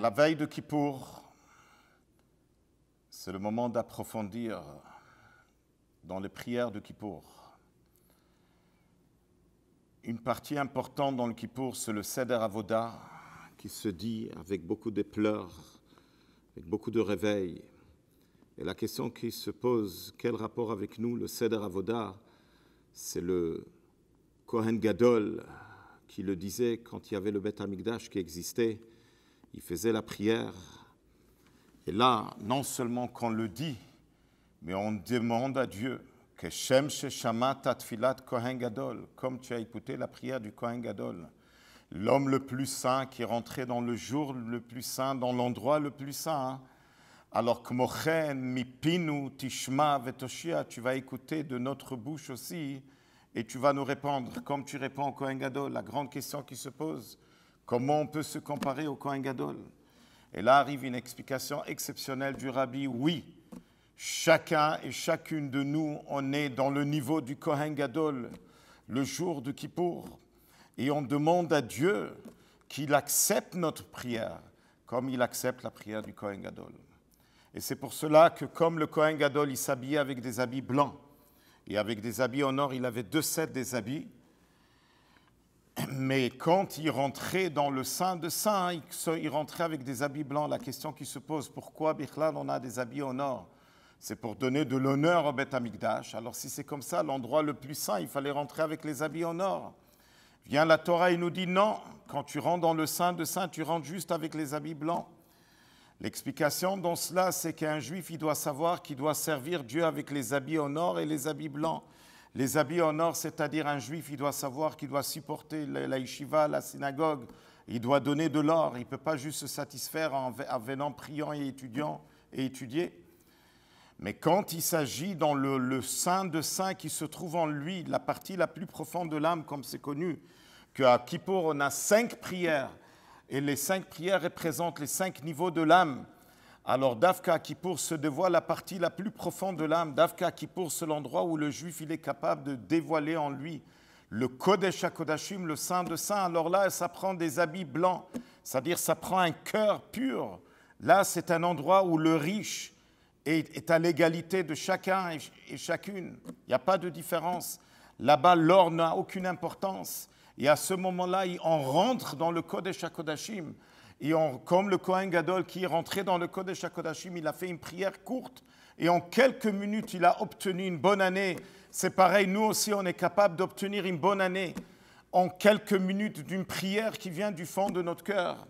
La veille de Kippour, c'est le moment d'approfondir dans les prières de Kippour. Une partie importante dans le Kippour, c'est le Seder Avoda qui se dit avec beaucoup de pleurs, avec beaucoup de réveil. Et la question qui se pose, quel rapport avec nous le Seder Avoda C'est le Kohen Gadol qui le disait quand il y avait le Beth Amikdash qui existait il faisait la prière. Et là, non seulement qu'on le dit, mais on demande à Dieu que comme tu as écouté la prière du Kohen Gadol, l'homme le plus saint qui est rentré dans le jour le plus saint, dans l'endroit le plus saint. Hein. Alors, que mi Mipinu, Tishma, Vetoshia, tu vas écouter de notre bouche aussi et tu vas nous répondre, comme tu réponds au Kohen Gadol. La grande question qui se pose, Comment on peut se comparer au Kohen Gadol Et là arrive une explication exceptionnelle du rabbi. Oui, chacun et chacune de nous, on est dans le niveau du Kohen Gadol le jour de Kippour. Et on demande à Dieu qu'il accepte notre prière comme il accepte la prière du Kohen Gadol. Et c'est pour cela que comme le Kohen Gadol, il s'habillait avec des habits blancs et avec des habits en or, il avait deux sets des habits mais quand il rentrait dans le sein de saint, il rentrait avec des habits blancs. La question qui se pose, pourquoi Bichlal, on a des habits au nord C'est pour donner de l'honneur au Beth Amikdash. Alors si c'est comme ça, l'endroit le plus saint, il fallait rentrer avec les habits au nord. Vient la Torah et nous dit non, quand tu rentres dans le sein de saint, tu rentres juste avec les habits blancs. L'explication dans cela, c'est qu'un juif, il doit savoir qu'il doit servir Dieu avec les habits au nord et les habits blancs. Les habits en or, c'est-à-dire un juif, il doit savoir qu'il doit supporter la yeshiva, la synagogue, il doit donner de l'or, il ne peut pas juste se satisfaire en venant priant et étudiant et étudier. Mais quand il s'agit dans le, sein de saint qui se trouve en lui, la partie la plus profonde de l'âme, comme c'est connu, qu'à Kippour on a cinq prières, et les cinq prières représentent les cinq niveaux de l'âme, alors Dafka, qui pour se dévoile la partie la plus profonde de l'âme. Davka qui c'est l'endroit où le juif il est capable de dévoiler en lui le Kodesh HaKodashim, le Saint de Saint. Alors là, ça prend des habits blancs, c'est-à-dire ça prend un cœur pur. Là, c'est un endroit où le riche est, à l'égalité de chacun et, chacune. Il n'y a pas de différence. Là-bas, l'or n'a aucune importance. Et à ce moment-là, on rentre dans le Kodesh HaKodashim. Et comme le Kohen Gadol qui est rentré dans le Kodesh HaKodashim, il a fait une prière courte et en quelques minutes, il a obtenu une bonne année. C'est pareil, nous aussi, on est capable d'obtenir une bonne année en quelques minutes d'une prière qui vient du fond de notre cœur.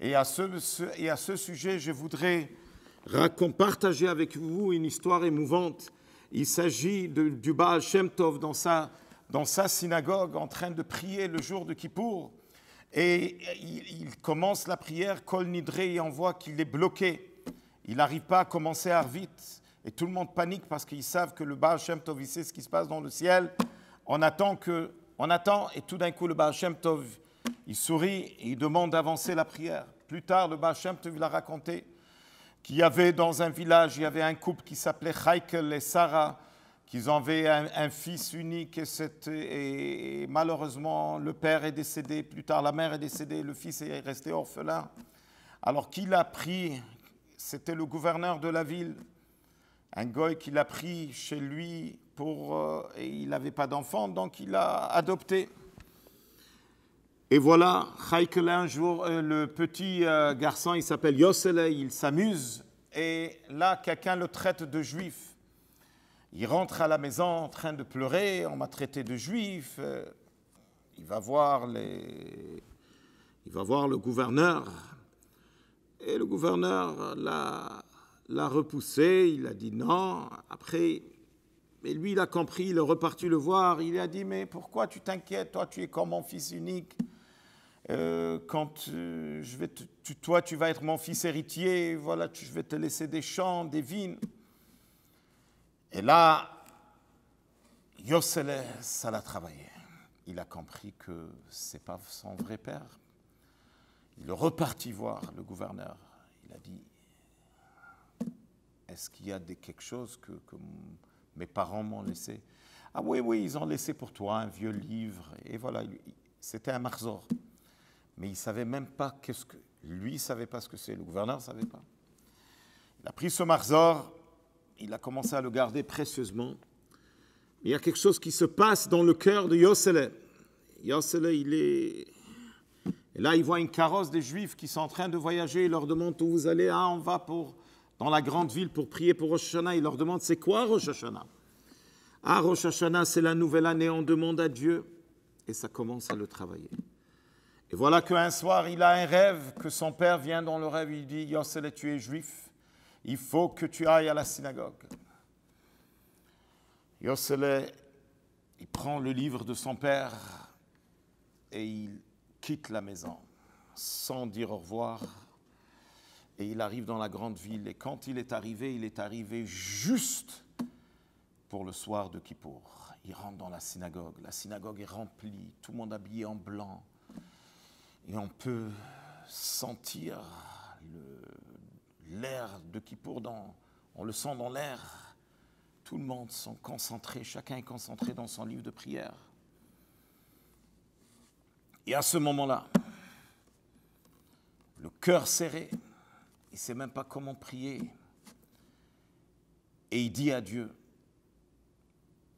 Et à ce, sujet, je voudrais partager avec vous une histoire émouvante. Il s'agit du Baal Shem Tov dans sa, dans sa synagogue en train de prier le jour de Kippour. Et il, commence la prière, Kol nidre, et on voit qu'il est bloqué. Il n'arrive pas à commencer à vite. Et tout le monde panique parce qu'ils savent que le Baal Shem Tov, il sait ce qui se passe dans le ciel. On attend, que, on attend et tout d'un coup, le Baal Shem Tov, il sourit et il demande d'avancer la prière. Plus tard, le Baal Shem Tov, il a raconté qu'il y avait dans un village, il y avait un couple qui s'appelait Haikel et Sarah qu'ils avaient un, fils unique et, et, malheureusement le père est décédé, plus tard la mère est décédée, le fils est resté orphelin. Alors qui l'a pris C'était le gouverneur de la ville, un goy qui l'a pris chez lui pour... Euh, et il n'avait pas d'enfant, donc il l'a adopté. Et voilà, jour, euh, le petit euh, garçon, il s'appelle Yossele, il s'amuse, et là, quelqu'un le traite de juif. Il rentre à la maison en train de pleurer, on m'a traité de juif. Euh, il va voir le gouverneur. Et le gouverneur l'a repoussé, il a dit non. Après, mais lui, il a compris, il est reparti le voir. Il a dit, mais pourquoi tu t'inquiètes Toi, tu es comme mon fils unique. Euh, quand euh, je vais tu, toi, tu vas être mon fils héritier, voilà, je vais te laisser des champs, des vignes. Et là, Yosele, ça l'a travaillé. Il a compris que c'est pas son vrai père. Il est reparti voir le gouverneur. Il a dit Est-ce qu'il y a quelque chose que, mes parents m'ont laissé Ah oui, oui, ils ont laissé pour toi un vieux livre. Et voilà, c'était un marzor. Mais il savait même pas qu'est-ce que. Lui, ne savait pas ce que c'est. Le gouverneur ne savait pas. Il a pris ce marzor il a commencé à le garder précieusement. Il y a quelque chose qui se passe dans le cœur de Yosele. Yosele, il est. Et là, il voit une carrosse des Juifs qui sont en train de voyager. Il leur demande où vous allez. Ah, on va pour, dans la grande ville pour prier pour Rosh Hashanah. Il leur demande c'est quoi Rosh Hashanah Ah, Rosh Hashanah, c'est la nouvelle année. On demande à Dieu. Et ça commence à le travailler. Et voilà qu'un soir, il a un rêve que son père vient dans le rêve. Il dit Yosele, tu es juif il faut que tu ailles à la synagogue. Yosele, il prend le livre de son père et il quitte la maison sans dire au revoir. Et il arrive dans la grande ville. Et quand il est arrivé, il est arrivé juste pour le soir de Kippour. Il rentre dans la synagogue. La synagogue est remplie, tout le monde habillé en blanc. Et on peut sentir le, l'air de Kippour, dans, on le sent dans l'air. Tout le monde sont concentré, chacun est concentré dans son livre de prière. Et à ce moment-là, le cœur serré, il ne sait même pas comment prier. Et il dit à Dieu,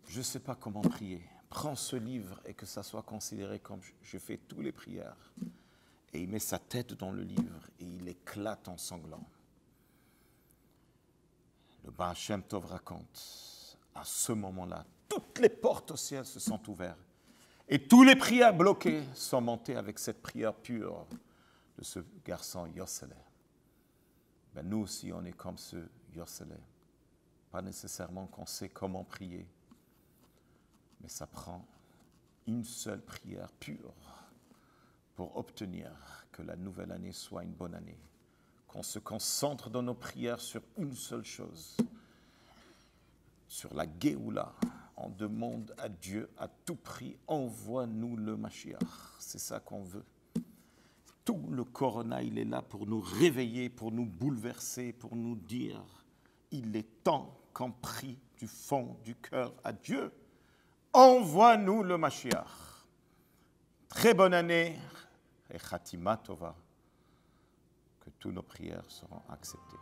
je ne sais pas comment prier, prends ce livre et que ça soit considéré comme je fais toutes les prières. Et il met sa tête dans le livre et il éclate en sanglant ben Shem Tov raconte, à ce moment-là, toutes les portes au ciel se sont ouvertes et tous les prières bloquées sont montées avec cette prière pure de ce garçon Yosele. Ben nous aussi, on est comme ce Yosele. Pas nécessairement qu'on sait comment prier, mais ça prend une seule prière pure pour obtenir que la nouvelle année soit une bonne année qu'on se concentre dans nos prières sur une seule chose, sur la Géoula. On demande à Dieu à tout prix, envoie-nous le Mashiach. C'est ça qu'on veut. Tout le Corona, il est là pour nous réveiller, pour nous bouleverser, pour nous dire, il est temps qu'on prie du fond du cœur à Dieu. Envoie-nous le Mashiach. Très bonne année et Khatima toutes nos prières seront acceptées.